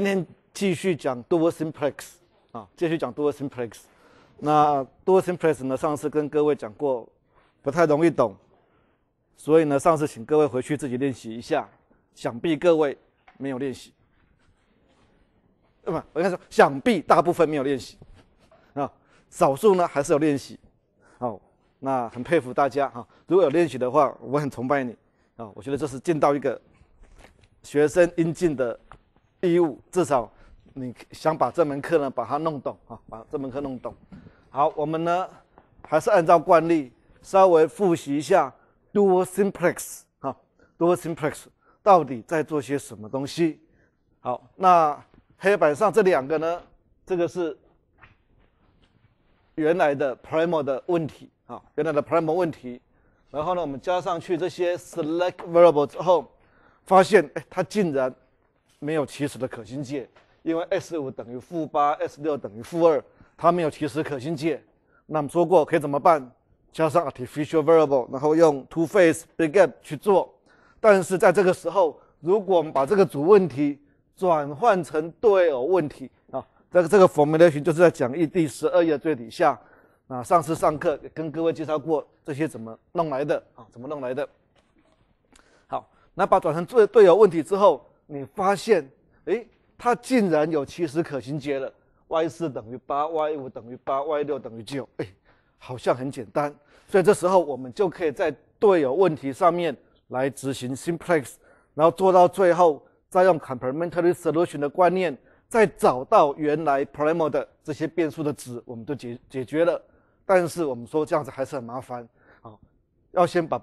今天继续讲 s i m plex 啊，继续讲 s i m plex。那 s i m plex 呢，上次跟各位讲过，不太容易懂，所以呢，上次请各位回去自己练习一下。想必各位没有练习，不，我应该说，想必大部分没有练习啊，少数呢还是有练习。好，那很佩服大家哈，如果有练习的话，我很崇拜你啊。我觉得这是尽到一个学生应尽的。第一至少你想把这门课呢，把它弄懂啊，把这门课弄懂。好，我们呢还是按照惯例稍微复习一下 dual simplex 啊 dual simplex 到底在做些什么东西？好，那黑板上这两个呢，这个是原来的 primal 的问题啊，原来的 primal 问题，然后呢我们加上去这些 select variable 之后，发现哎，它竟然。没有起始的可信界，因为 s 五等于负八，s 六等于负二，它没有起始可信界。那我们说过可以怎么办？加上 artificial variable，然后用 two-phase big gap 去做。但是在这个时候，如果我们把这个主问题转换成对偶问题啊，这个这个 formulation 就是在讲义第十二页最底下啊。上次上课跟各位介绍过这些怎么弄来的啊？怎么弄来的？好，那把转成对对偶问题之后。你发现，哎，它竟然有七十可行解了，y 四等于八，y 五等于八，y 六等于九，哎，好像很简单。所以这时候我们就可以在对友问题上面来执行 simplex，然后做到最后再用 complementary solution 的观念，再找到原来 primal 的这些变数的值，我们都解解决了。但是我们说这样子还是很麻烦，啊，要先把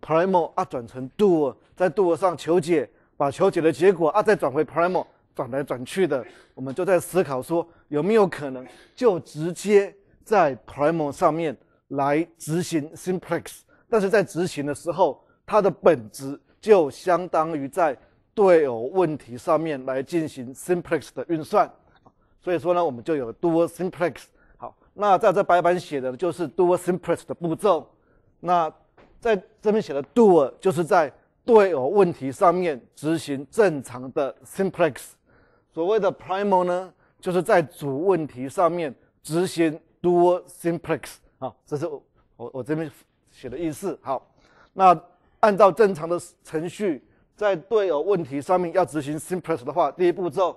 primal 啊转成 d o 在 d o 上求解。把求解的结果啊，再转回 p r i m o 转来转去的，我们就在思考说有没有可能就直接在 p r i m o 上面来执行 simplex，但是在执行的时候，它的本质就相当于在对偶问题上面来进行 simplex 的运算，所以说呢，我们就有 dual simplex。好，那在这白板写的就是 dual simplex 的步骤，那在这边写的 dual 就是在对偶问题上面执行正常的 simplex，所谓的 primal 呢，就是在主问题上面执行 dual simplex。啊，这是我我我这边写的意思。好，那按照正常的程序，在对偶问题上面要执行 simplex 的话，第一步骤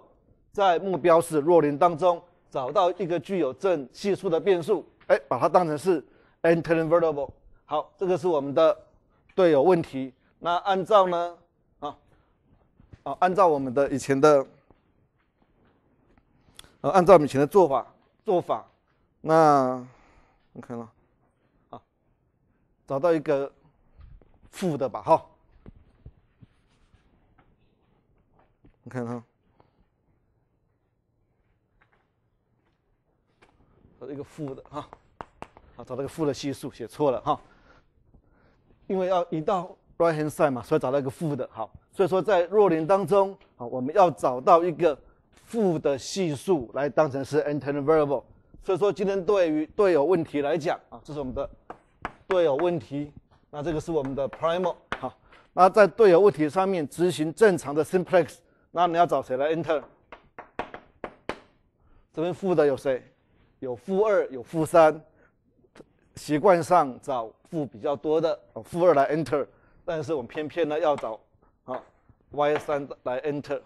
在目标式弱零当中找到一个具有正系数的变数，哎，把它当成是 enter invertible。好，这个是我们的对偶问题。那按照呢，啊，啊，按照我们的以前的，呃，按照以前的做法做法，那你看呢，啊，找到一个负的吧，哈，你看哈，找一个负的哈，啊，找一个负的系数写错了哈，因为要移到。Right-hand side 嘛，所以找到一个负的好，所以说在弱连当中啊，我们要找到一个负的系数来当成是 enter variable。所以说今天对于队友问题来讲啊，这是我们的队友问题。那这个是我们的 primal。好，那在队友问题上面执行正常的 simplex，那你要找谁来 enter？这边负的有谁？有负二，有负三。习惯上找负比较多的，负二来 enter。但是我们偏偏呢要找，啊 y 三来 enter，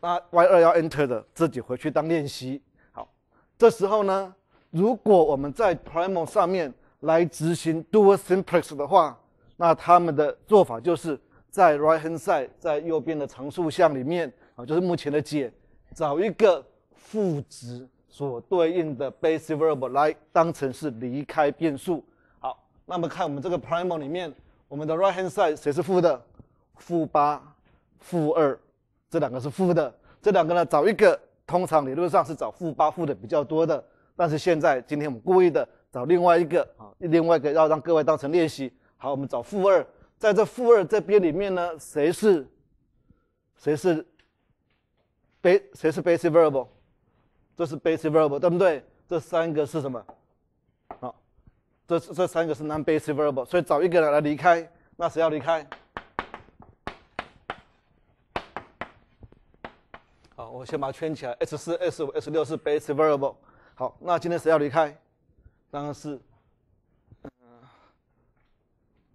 那 y 二要 enter 的自己回去当练习。好，这时候呢，如果我们在 Primal 上面来执行 Dual Simplex 的话，那他们的做法就是在 Right Hand Side 在右边的常数项里面啊，就是目前的解，找一个负值所对应的 Basic Variable 来当成是离开变数。好，那么看我们这个 Primal 里面。我们的 right hand side 谁是负的？负八、负二，这两个是负的。这两个呢，找一个，通常理论上是找负八负的比较多的。但是现在，今天我们故意的找另外一个啊，另外一个要让各位当成练习。好，我们找负二，在这负二这边里面呢，谁是？谁是？背谁是 basic verb？这是 basic verb，对不对？这三个是什么？好。这这三个是 non basic verbal，所以找一个人来离开。那谁要离开？好，我先把它圈起来。S 四、S 五、S 六是 basic verbal。好，那今天谁要离开？当然是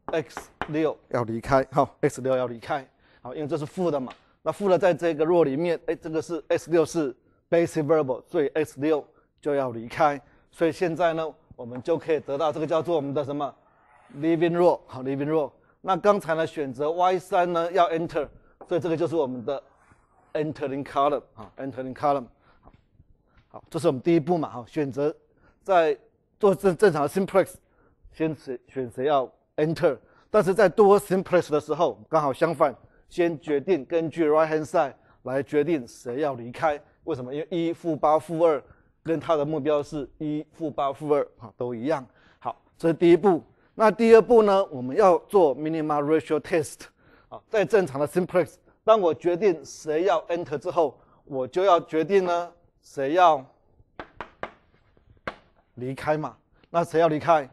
X 六要离开。好 x 六要离开。好，因为这是负的嘛。那负的在这个弱里面，哎，这个是 S 六是 basic verbal，所以 X 六就要离开。所以现在呢？我们就可以得到这个叫做我们的什么 l i v i n g rule 好 l i v i n g rule。那刚才呢选择 y 三呢要 enter，所以这个就是我们的 entering column 啊，entering column。好，这是我们第一步嘛哈，选择在做正正常的 simplex 先选选择要 enter，但是在多 simplex 的时候刚好相反，先决定根据 right hand side 来决定谁要离开。为什么？因为一、负八、负二。跟它的目标是一负八负二啊，都一样。好，这是第一步。那第二步呢？我们要做 m i n i m a l ratio test。啊，在正常的 simplex，当我决定谁要 enter 之后，我就要决定呢谁要离开嘛。那谁要离开？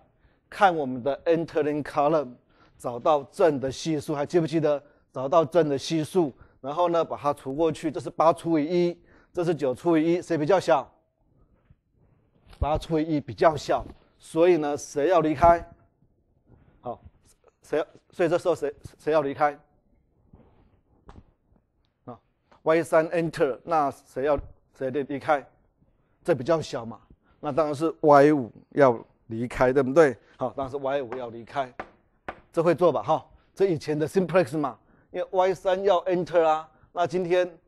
看我们的 entering column，找到正的系数，还记不记得？找到正的系数，然后呢把它除过去。这是八除以一，这是九除以一，谁比较小？八除以一比较小，所以呢，谁要离开？好，谁要？所以这时候谁谁要离开？啊，Y 三 enter，那谁要谁得离开？这比较小嘛，那当然是 Y 五要离开，对不对？好，当然是 Y 五要离开，这会做吧？哈，这以前的 simplex 嘛，因为 Y 三要 enter 啊，那今天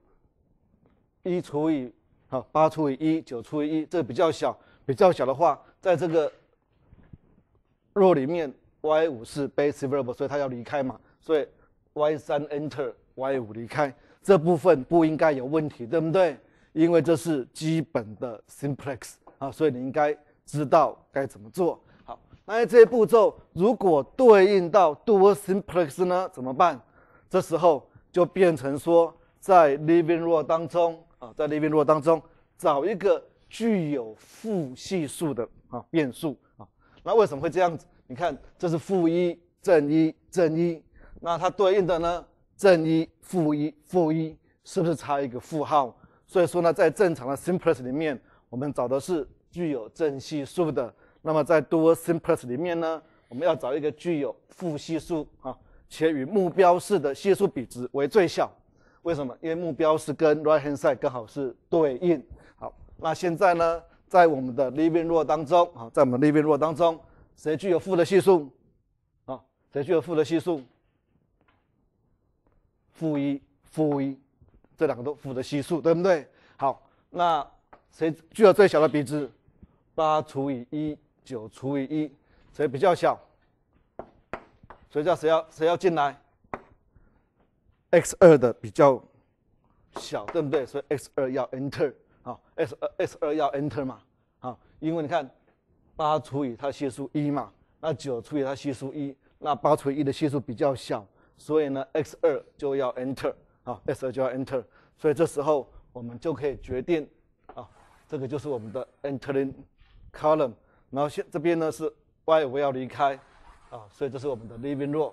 一除以好，八除以一，九除以一，这比较小。比较小的话，在这个 row 里面，Y 五是 b a s e variable，所以它要离开嘛，所以 Y 三 enter，Y 五离开这部分不应该有问题，对不对？因为这是基本的 simplex 啊，所以你应该知道该怎么做。好，那这些步骤如果对应到 dual simplex 呢，怎么办？这时候就变成说，在 living row 当中啊，在 living row 当中找一个。具有负系数的啊变数啊，那为什么会这样子？你看，这是负一、正一、正一，那它对应的呢正一、负一、负一，是不是差一个负号？所以说呢，在正常的 simplest 里面，我们找的是具有正系数的。那么在 dual simplest 里面呢，我们要找一个具有负系数啊，且与目标式的系数比值为最小。为什么？因为目标是跟 right hand side 刚好是对应。那现在呢，在我们的 l e a i n g r o e f e 当中啊，在我们 l e a i n g r o e f e 当中，谁具有负的系数？啊，谁具有负的系数？负一，负一，这两个都负的系数，对不对？好，那谁具有最小的比值？八除以一，九除以一，谁比较小？谁叫谁要谁要进来？x 二的比较小，对不对？所以 x 二要 enter。好 s 二 S 二要 enter 嘛？好，因为你看，八除以它系数一嘛，那九除以它系数一，那八除以一的系数比较小，所以呢 x 二就要 enter，啊，x 二就要 enter，所以这时候我们就可以决定，啊，这个就是我们的 entering column，然后现这边呢是 y 我要离开，啊，所以这是我们的 living room，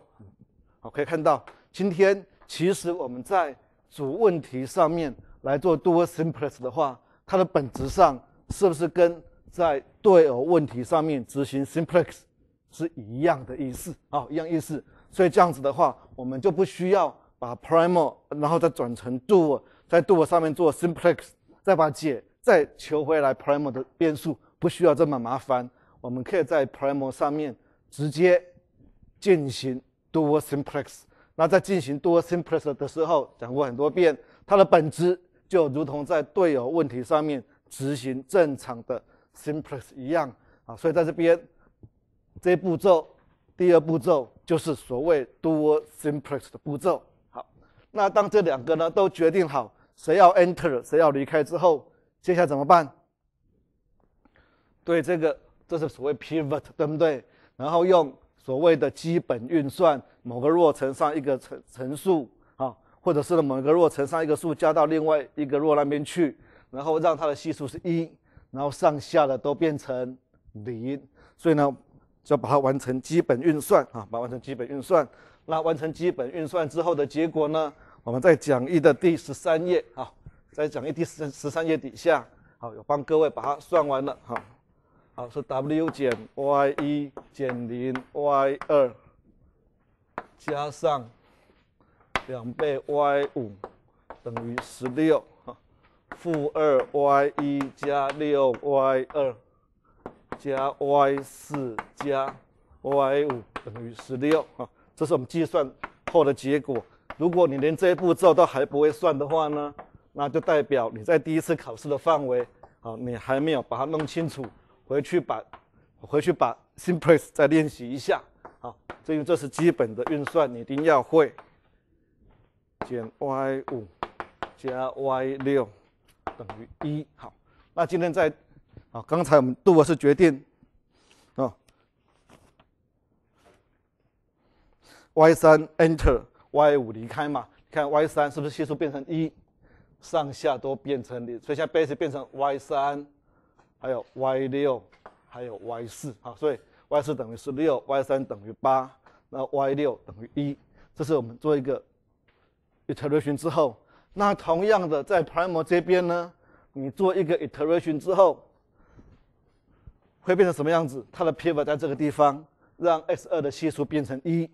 好，可以看到今天其实我们在主问题上面来做 d o a s i m p l e s t 的话。它的本质上是不是跟在对偶问题上面执行 simplex 是一样的意思啊？一样意思。所以这样子的话，我们就不需要把 primal 然后再转成 d o 在 d o 上面做 simplex，再把解再求回来 primal 的变数，不需要这么麻烦。我们可以在 primal 上面直接进行 d o a simplex。那在进行 d o a simplex 的时候，讲过很多遍，它的本质。就如同在队友问题上面执行正常的 simplex 一样啊，所以在这边，这步骤，第二步骤就是所谓 dual simplex 的步骤。好，那当这两个呢都决定好谁要 enter，谁要离开之后，接下来怎么办？对，这个这是所谓 pivot，对不对？然后用所谓的基本运算，某个弱 o 上一个乘数。或者是呢，某一个若乘上一个数，加到另外一个若那边去，然后让它的系数是一，然后上下的都变成零，所以呢，就把它完成基本运算啊，把它完成基本运算。那完成基本运算之后的结果呢，我们在讲义的第十三页啊，在讲义第十十三页底下，好，有帮各位把它算完了哈。好，是 W 减 Y 一减零 Y 二加上。两倍 y 五等于十六，负二 y 一加六 y 二加 y 四加 y 五等于十六啊，这是我们计算后的结果。如果你连这一步骤都还不会算的话呢，那就代表你在第一次考试的范围啊，你还没有把它弄清楚。回去把回去把 s i m p l e t 再练习一下啊，因为这是基本的运算，你一定要会。减 y 五加 y 六等于一。好，那今天在啊，刚才我们杜博士决定啊，y 三 enter y 五离开嘛？看 y 三是不是系数变成一，上下都变成零，所以现在 base 变成 y 三，还有 y 六，还有 y 四。好，所以 y 四等于十六，y 三等于八，那 y 六等于一。这是我们做一个。iteration 之后，那同样的在 prime 这边呢，你做一个 iteration 之后，会变成什么样子？它的 pivot 在这个地方，让 x 二的系数变成一，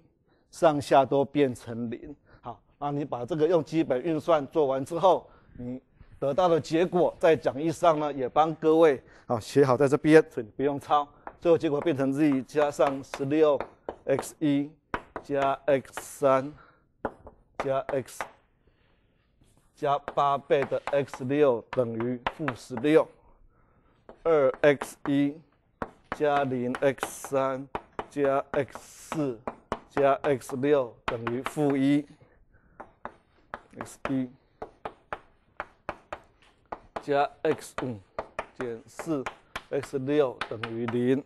上下都变成零。好，那你把这个用基本运算做完之后，你得到的结果在讲义上呢也帮各位啊写好在这边，所以不用抄。最后结果变成 z 加上十六 x 一加 x 三。加 x 加八倍的 x 六等于负十六，二 x 一加零 x 三加 x 四加 x 六等于负一，x 一加 x 五减四 x 六等于零，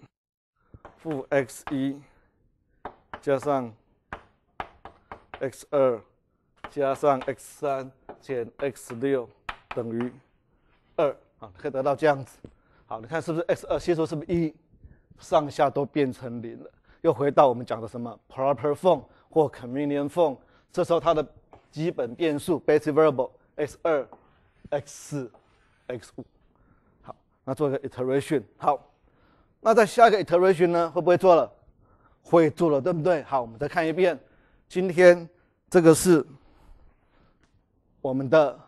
负 x 一加上 x 二。加上 x 三减 x 六等于二啊，可以得到这样子。好，你看是不是 x 二系数是不是一，上下都变成零了，又回到我们讲的什么 proper form 或 c o m v e n i o n form。这时候它的基本变数 basic variable x 二、x 四、x 五。好，那做一个 iteration。好，那在下一个 iteration 呢，会不会做了？会做了，对不对？好，我们再看一遍，今天这个是。我们的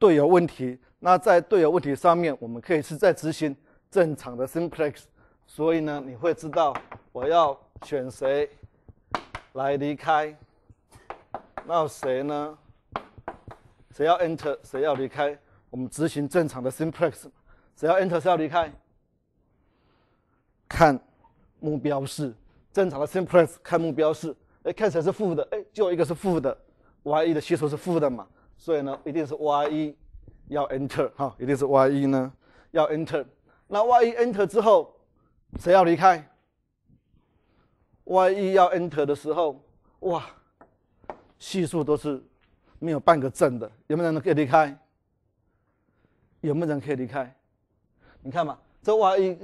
队友问题，那在队友问题上面，我们可以是在执行正常的 simplex，所以呢，你会知道我要选谁来离开，那谁呢？谁要 enter，谁要离开？我们执行正常的 simplex，谁要 enter 谁要离开？看目标是正常的 simplex，看目标是，哎，看起来是负的，哎，就一个是负的。Y 一的系数是负的嘛，所以呢，一定是 Y 一要 enter 哈，一定是 Y 一呢要 enter。那 Y 一 enter 之后，谁要离开？Y 一要 enter 的时候，哇，系数都是没有半个正的，有没有人可以离开？有没有人可以离开？你看嘛，这 Y 一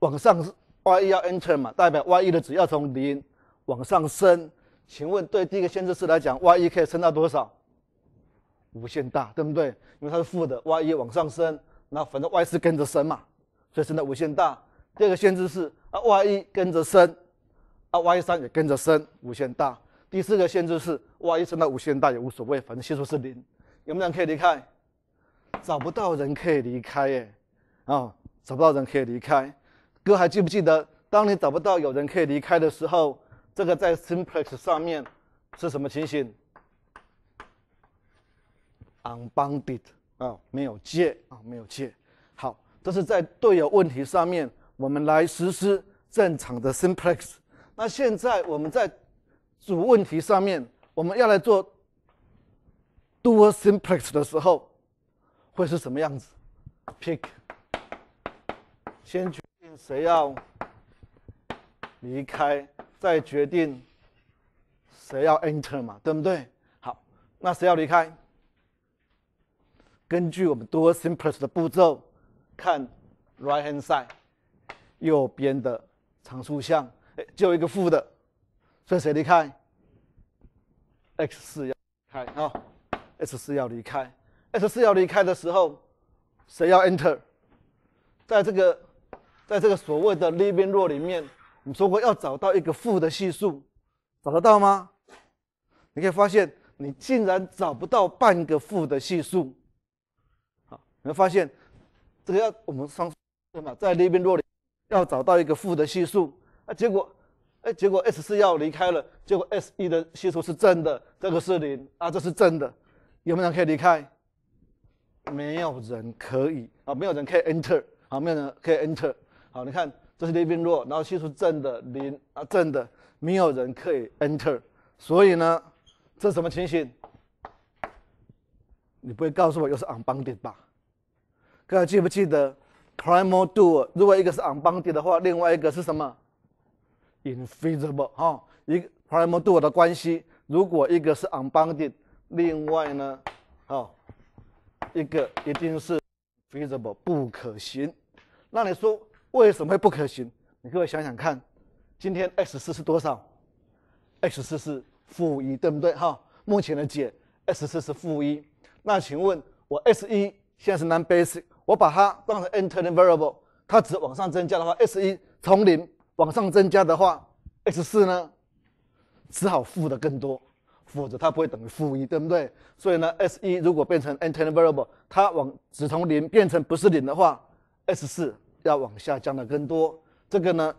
往上，Y 一要 enter 嘛，代表 Y 一的值要从零往上升。请问对第一个限制式来讲，y 一可以升到多少？无限大，对不对？因为它是负的，y 一往上升，那反正 y 是跟着升嘛，所以升到无限大。第二个限制是啊，y 一跟着升，啊，y 三也跟着升，无限大。第四个限制是 y 一升到无限大也无所谓，反正系数是零。有没有人可以离开？找不到人可以离开耶，啊，找不到人可以离开。哥还记不记得，当你找不到有人可以离开的时候？这个在 simplex 上面是什么情形？unbounded 啊，没有界啊，没有界。好，这是在队友问题上面，我们来实施正常的 simplex。那现在我们在主问题上面，我们要来做 dual simplex 的时候，会是什么样子？pick，先决定谁要离开。再决定谁要 enter 嘛，对不对？好，那谁要离开？根据我们多 simple s 的步骤，看 right hand side 右边的常数项，哎，就一个负的，所以谁离开？x 四要开啊，x 四要离开。x 四要离开的时候，谁要 enter？在这个在这个所谓的 l i v i n g r o 弱里面。你说我要找到一个负的系数，找得到吗？你可以发现，你竟然找不到半个负的系数。好，你会发现，这个要我们上对嘛，在那边落里要找到一个负的系数啊，结果，哎，结果 S 四要离开了，结果 S 一的系数是正的，这个是零啊，这是正的，有没有人可以离开？没有人可以啊，没有人可以 enter 啊，没有人可以 enter。好，你看。这是力 o 弱，然后系数正的零啊，正的没有人可以 enter，所以呢，这什么情形？你不会告诉我又是 unbounded 吧？各位记不记得 primal d o a l 如果一个是 unbounded 的话，另外一个是什么 i n v i s i b l e 哈，一个 primal d o a l 的关系，如果一个是 unbounded，另外呢，哈，一个一定是 feasible 不可行，那你说？为什么会不可行？你各位想想看，今天 s 四是多少？s 四是负一，对不对？哈，目前的解 s 四是负一。那请问，我 s 一现在是 non basic，我把它当成 i n t e r n a l variable，它只往上增加的话，s 一从零往上增加的话，s 四呢只好负的更多，否则它不会等于负一，对不对？所以呢，s 一如果变成 i n t e r n a l variable，它往只从零变成不是零的话，s 四。要往下降的更多，这个呢，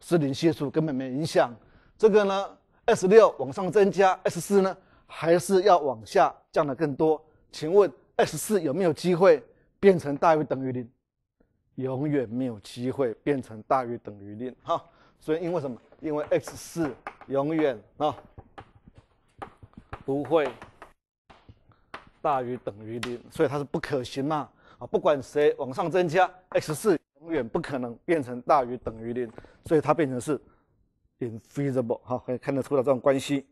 是零系数根本没影响。这个呢，S 六往上增加，S 四呢还是要往下降的更多。请问 S 四有没有机会变成大于等于零？永远没有机会变成大于等于零，哈。所以因为什么？因为 X 四永远啊不会大于等于零，所以它是不可行嘛。啊，不管谁往上增加，X 四。永远不可能变成大于等于零，所以它变成是 infeasible，哈，可以看得出来这种关系。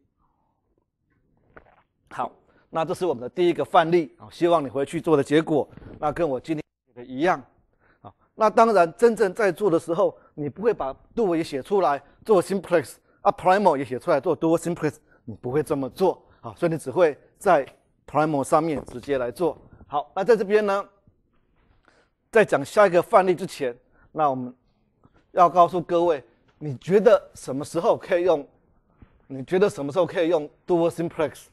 好，那这是我们的第一个范例啊，希望你回去做的结果，那跟我今天的一样，啊，那当然真正在做的时候，你不会把 d o 也写出来做 simplex 啊，primal 也写出来做 d o simplex，你不会这么做啊，所以你只会在 primal 上面直接来做。好，那在这边呢？在讲下一个范例之前，那我们要告诉各位，你觉得什么时候可以用？你觉得什么时候可以用 Dual simplex？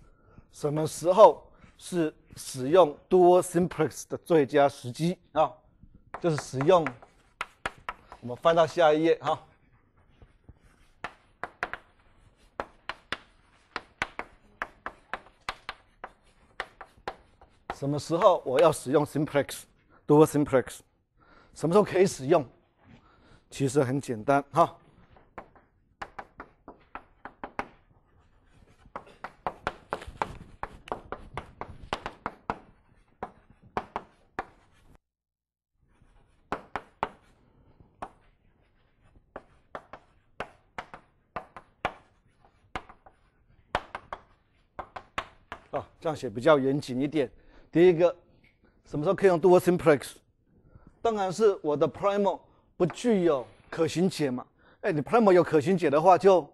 什么时候是使用 Dual simplex 的最佳时机啊？就是使用，我们翻到下一页哈。什么时候我要使用 simplex？Dual simplex 什么时候可以使用？其实很简单哈。啊，这样写比较严谨一点。第一个。什么时候可以用 dual simplex？当然是我的 primal 不具有可行解嘛。哎，你 primal 有可行解的话，就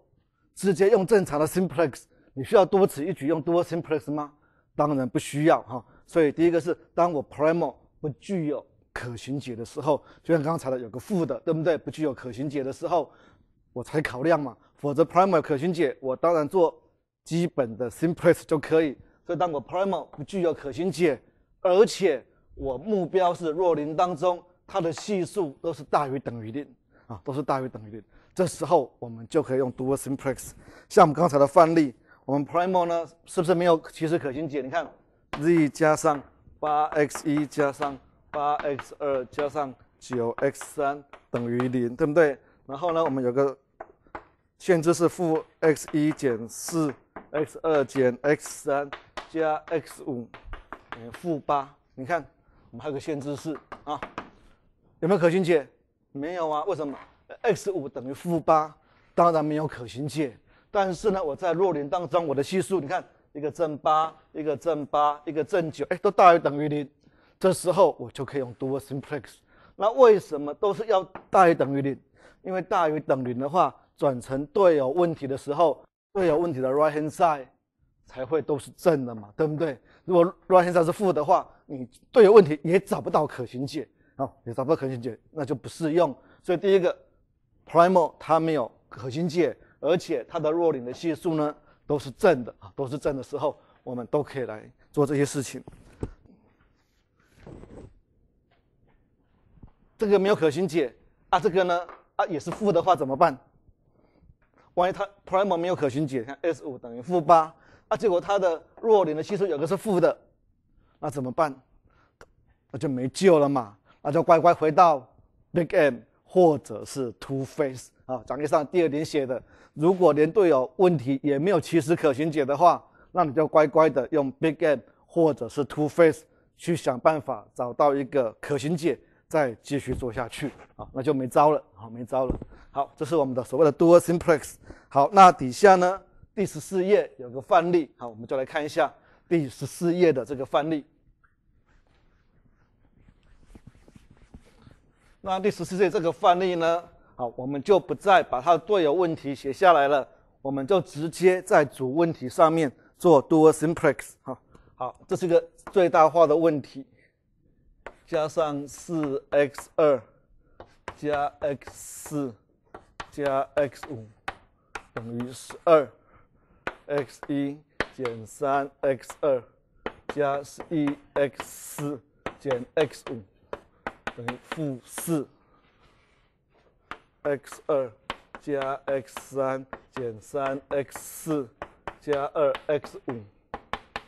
直接用正常的 simplex。你需要多此一举用 dual simplex 吗？当然不需要哈。所以第一个是，当我 primal 不具有可行解的时候，就像刚才的有个负的，对不对？不具有可行解的时候，我才考量嘛。否则 primal 可行解，我当然做基本的 simplex 就可以。所以当我 primal 不具有可行解，而且我目标是若零当中，它的系数都是大于等于零啊，都是大于等于零。这时候我们就可以用 simplex。像我们刚才的范例，我们 primal 呢是不是没有其实可行解？你看，z 加上八 x 一加上八 x 二加上九 x 三等于零，对不对？然后呢，我们有个限制是负 x 一减四 x 二减 x 三加 x 五负八，你看。我们还有个限制式啊，有没有可行解？没有啊，为什么？x 五等于负八，当然没有可行解。但是呢，我在弱零当中，我的系数，你看一个正八，一个正八，一个正九，哎，都大于等于零。这时候我就可以用 simplex。那为什么都是要大于等于零？因为大于等于零的话，转成对偶问题的时候，对偶问题的 right hand side 才会都是正的嘛，对不对？如果 right hand side 是负的话，你对有问题，也找不到可行解啊，也找不到可行解，那就不适用。所以第一个，prime，它没有可行解，而且它的弱零的系数呢都是正的啊，都是正的时候，我们都可以来做这些事情。这个没有可行解啊，这个呢啊也是负的话怎么办？万一它 prime 没有可行解，像 s5 等于负八，啊，结果它的弱零的系数有个是负的。那怎么办？那就没救了嘛！那就乖乖回到 Big M 或者是 Two f a c e 啊。讲义上第二点写的：如果连队友问题也没有其实可行解的话，那你就乖乖的用 Big M 或者是 Two f a c e 去想办法找到一个可行解，再继续做下去啊。那就没招了，好，没招了。好，这是我们的所谓的 Dual Simplex。好，那底下呢，第十四页有个范例，好，我们就来看一下。第十四页的这个范例，那第十四页这个范例呢，好，我们就不再把它的对偶问题写下来了，我们就直接在主问题上面做 dual simplex 哈。好，这是一个最大化的问题，加上四 x 二加 x 四加 x 五等于十二 x 一。减三 x 二加一 x 四减 x 五等于负四 x 二加 x 三减三 x 四加二 x 五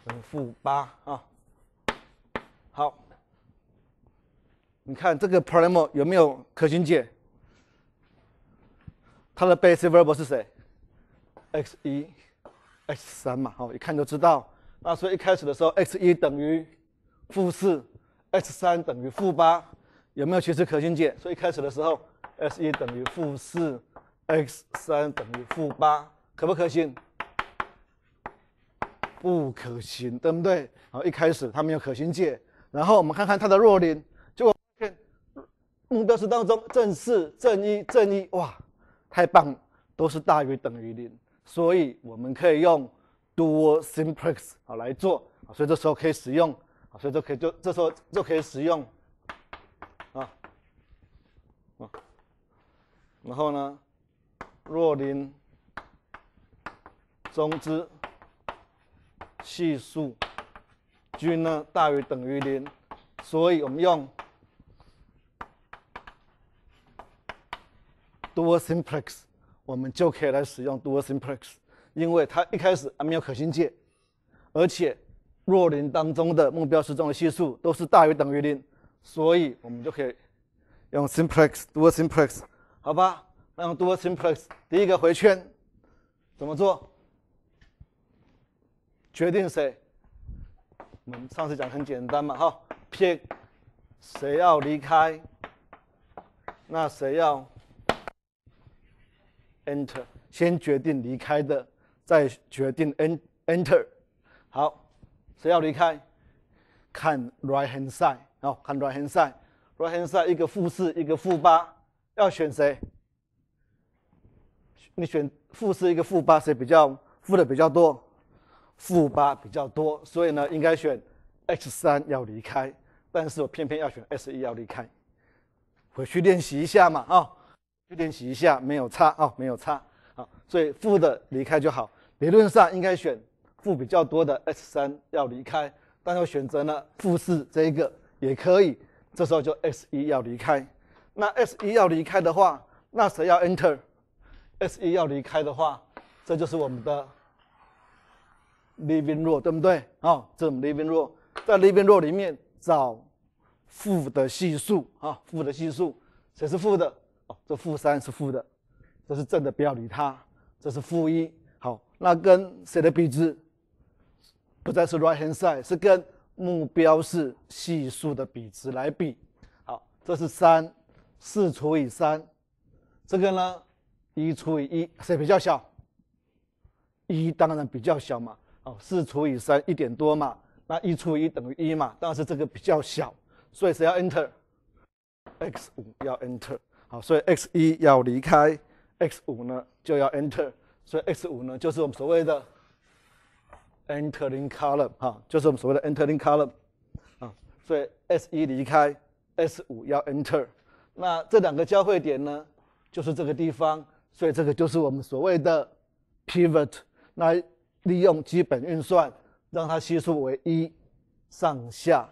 等于负八啊。好，你看这个 problem 有没有可行解？它的 b a s i c variable 是谁？x 一。x 三嘛，好一看就知道。那所以一开始的时候，x 一等于负四，x 三等于负八，有没有其实可行解？所以一开始的时候，x 一等于负四，x 三等于负八，可不可行？不可行，对不对？好，一开始它没有可行解。然后我们看看它的弱零，结果目标式当中正四、正一、正一，哇，太棒了，都是大于等于零。所以我们可以用 Simplex 啊来做啊，所以这时候可以使用啊，所以就可以就这时候就可以使用啊啊，然后呢，若零中之系数均呢大于等于零，所以我们用 s simplex。我们就可以来使用 dual simplex，因为它一开始还没有可行界，而且弱零当中的目标式重系数都是大于等于零，所以我们就可以用 simplex dual simplex，好吧？那用 dual simplex，第一个回圈怎么做？决定谁？我们上次讲很简单嘛，哈，撇谁要离开，那谁要？Enter 先决定离开的，再决定 n Enter，好，谁要离开？看 Right Hand Side，好，看 Right Hand Side，Right Hand Side 一个负四，一个负八，要选谁？你选负四一个负八，谁比较负的比较多？负八比较多，所以呢，应该选 H 三要离开，但是我偏偏要选 S 一要离开，回去练习一下嘛，啊。去练习一下，没有差啊，没有差啊，所以负的离开就好。理论上应该选负比较多的 S 三要离开，但要选择呢负四这一个也可以。这时候就 S 一要离开。那 S 一要离开的话，那谁要 enter？S 一要离开的话，这就是我们的 l i v i n g rule，对不对？啊，这 l i v i n g rule 在 l i v i n g rule 里面找负的系数啊，负的系数谁是负的？这负三是负的，这是正的，不要理它。这是负一，好，那跟谁的比值不再是 right hand side，是跟目标是系数的比值来比。好，这是三四除以三，这个呢一除以一谁比较小？一当然比较小嘛。哦，四除以三一点多嘛，那一除一等于一嘛，当然是这个比较小，所以谁要 enter？x 五要 enter。好，所以 x 一要离开，x 五呢就要 enter，所以 x 五呢就是我们所谓的 entering column，哈，就是我们所谓的 entering column，啊，所以 s 一离开，s 五要 enter，那这两个交汇点呢，就是这个地方，所以这个就是我们所谓的 pivot，那利用基本运算让它系数为一，上下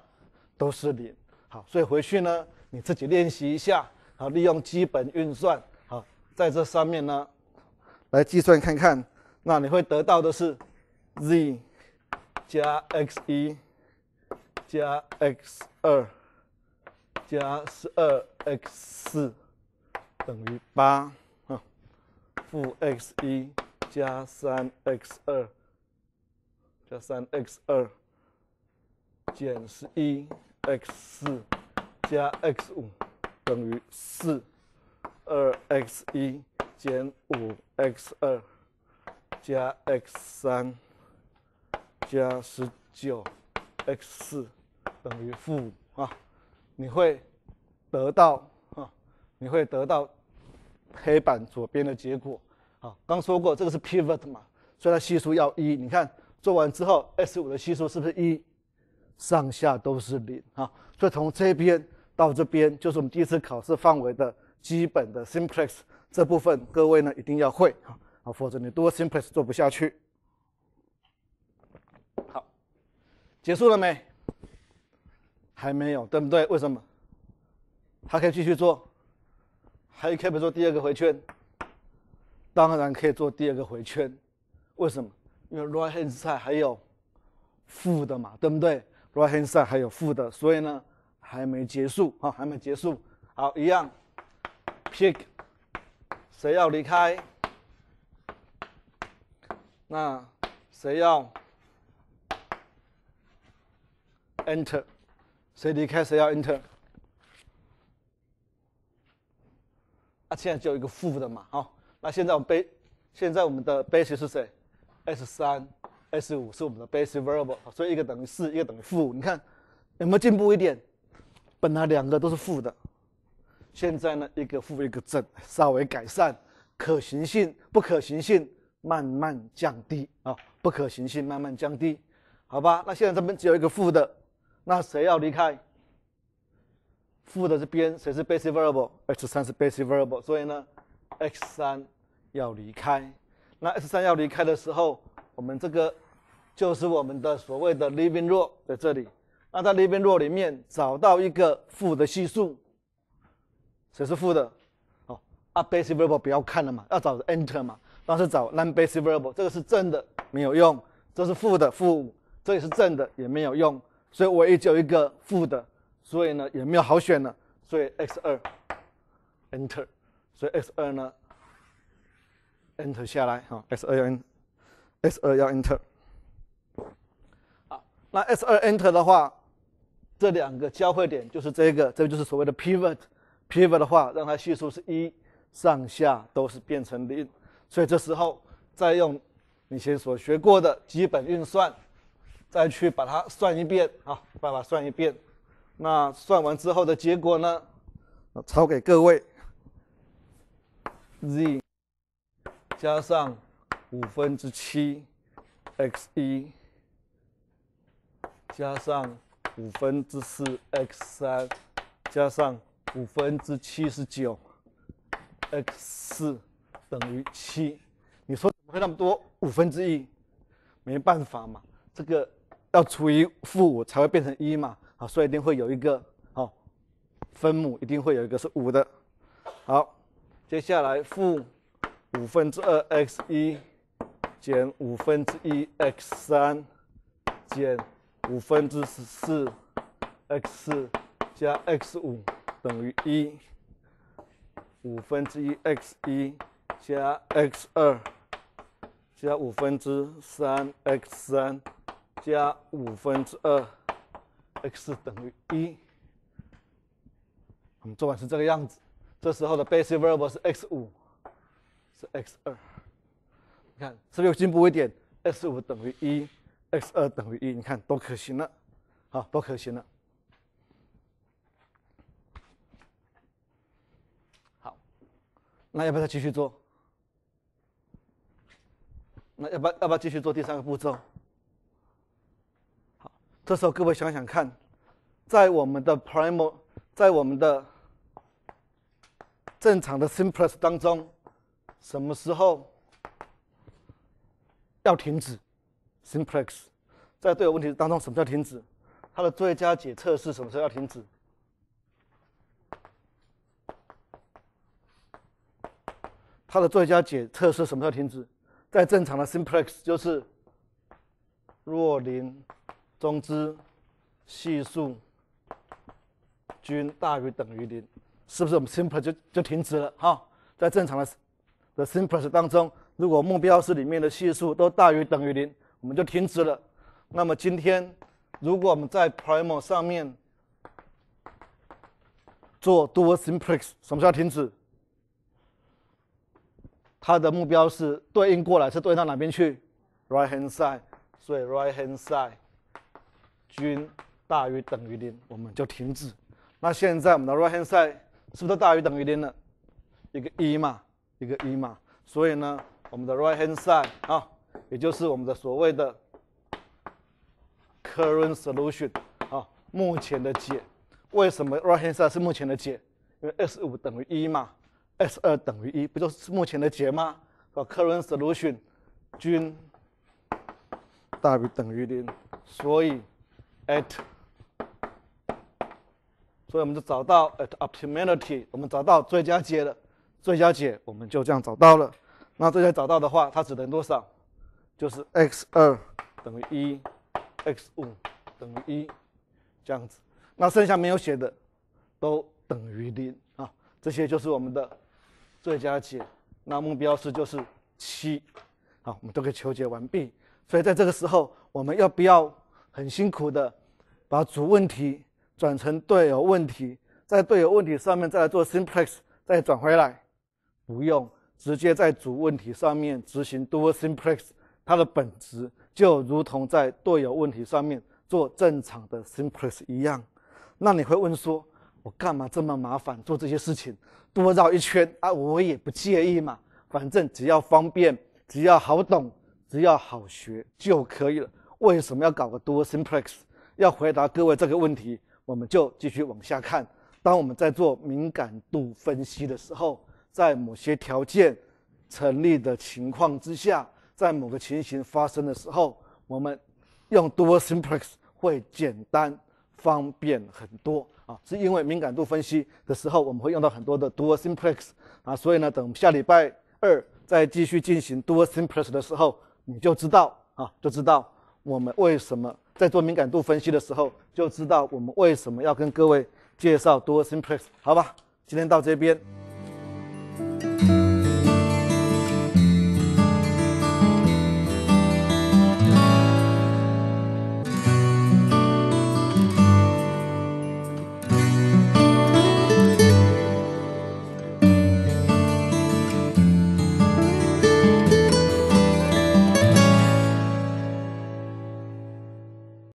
都是零，好，所以回去呢，你自己练习一下。好，利用基本运算，好，在这上面呢，来计算看看，那你会得到的是，z 加 x 一加 x 二加十二 x 四等于八，哈，负 x 一加三 x 二加三 x 二减十一 x 四加 x 五。等于四二 x 一减五 x 二加 x 三加十九 x 四等于负五啊，你会得到啊，你会得到黑板左边的结果啊。刚说过这个是 pivot 嘛，所以它系数要一。你看做完之后 s 五的系数是不是一？上下都是零啊，所以从这边。到这边就是我们第一次考试范围的基本的 simplex 这部分，各位呢一定要会啊，否则你多 simplex 做不下去。好，结束了没？还没有，对不对？为什么？还可以继续做，还可以做第二个回圈。当然可以做第二个回圈，为什么？因为 right hand side 还有负的嘛，对不对？right hand side 还有负的，所以呢。还没结束啊，还没结束。好，一样，pick，谁要离开？那谁要 enter？谁离开谁要 enter？啊，现在只有一个负的嘛。好，那现在我背，现在我们的 base 是谁？S 三、S 五是我们的 base variable。所以一个等于四，一个等于负五。你看有没有进步一点？本来两个都是负的，现在呢，一个负一个正，稍微改善，可行性不可行性慢慢降低啊，不可行性慢慢降低，好吧？那现在咱们只有一个负的，那谁要离开？负的这边，谁是 basic verb？x l 三是 basic verb，l 所以呢，x 三要离开。那 x 三要离开的时候，我们这个就是我们的所谓的 living room 在这里。那在 living 列表里面找到一个负的系数，谁是负的？哦，啊，basic verbal 不要看了嘛，要找 enter 嘛，但是找 non-basic verbal 这个是正的没有用，这是负的负五，这也是正的也没有用，所以唯一只有一个负的，所以呢也没有好选了，所以 x 二 enter，所以 x 二呢 enter 下来哦 x 二要 enter，x 二要 enter。那 S 二 enter 的话，这两个交汇点就是这个，这就是所谓的 pivot。pivot 的话，让它系数是一，上下都是变成零。所以这时候再用你前所学过的基本运算，再去把它算一遍啊，把它算一遍。那算完之后的结果呢？抄给各位。z 加上五分之七 x 一。加上五分之四 x 三，加上五分之七十九 x 四等于七。你说怎么会那么多五分之一？没办法嘛，这个要除以负五才会变成一嘛。好，所以一定会有一个好，分母一定会有一个是五的。好，接下来负五分之二 x 一减五分之一 x 三减。五分之十四 x 加 x 五等于一，五分之一 x 一加 x 二加五分之三 x 三加五分之二 x 等于一。我们做完是这个样子，这时候的 basic variable 是 x 五，是 x 二。你看，是不是有进步一点？x 五等于一。x 二等于一，你看都可行了，好，都可行了。好，那要不要继续做？那要不要要不要继续做第三个步骤？好，这时候各位想想看，在我们的 p r i m a l 在我们的正常的 s i m p l e s t 当中，什么时候要停止？simplex 在对偶问题当中，什么叫停止？它的最佳解测试什么时候要停止？它的最佳解测试什么时候停止？在正常的 simplex 就是若零、中之系数均大于等于零，是不是我们 simple 就就停止了？哈，在正常的的 simplex 当中，如果目标式里面的系数都大于等于零。我们就停止了。那么今天，如果我们在 primal 上面做 dual simplex，什么时候停止？它的目标是对应过来是对应到哪边去？right hand side，所以 right hand side 均大于等于零，我们就停止。那现在我们的 right hand side 是不是大于等于零了？一个一嘛，一个一嘛。所以呢，我们的 right hand side 啊。也就是我们的所谓的 current solution 啊，目前的解。为什么 right hand side 是目前的解？因为 s 五等于一嘛，s 二等于一，不就是目前的解吗？把 current solution 均大于等于零，所以 at 所以我们就找到 at optimality，我们找到最佳解了。最佳解我们就这样找到了。那最佳找到的话，它只能多少？就是 x 二等于一，x 五等于一，这样子，那剩下没有写的都等于零啊，这些就是我们的最佳解。那目标是就是七，好，我们都可以求解完毕。所以在这个时候，我们要不要很辛苦的把主问题转成对友问题，在对友问题上面再来做 simplex，再转回来？不用，直接在主问题上面执行 dual simplex。它的本质就如同在队友问题上面做正常的 simplex 一样，那你会问说，我干嘛这么麻烦做这些事情，多绕一圈啊？我也不介意嘛，反正只要方便，只要好懂，只要好学就可以了。为什么要搞个多 simplex？要回答各位这个问题，我们就继续往下看。当我们在做敏感度分析的时候，在某些条件成立的情况之下。在某个情形发生的时候，我们用 dual simplex 会简单方便很多啊，是因为敏感度分析的时候，我们会用到很多的 dual simplex 啊，所以呢，等下礼拜二再继续进行 dual simplex 的时候，你就知道啊，就知道我们为什么在做敏感度分析的时候，就知道我们为什么要跟各位介绍 dual simplex 好吧？今天到这边。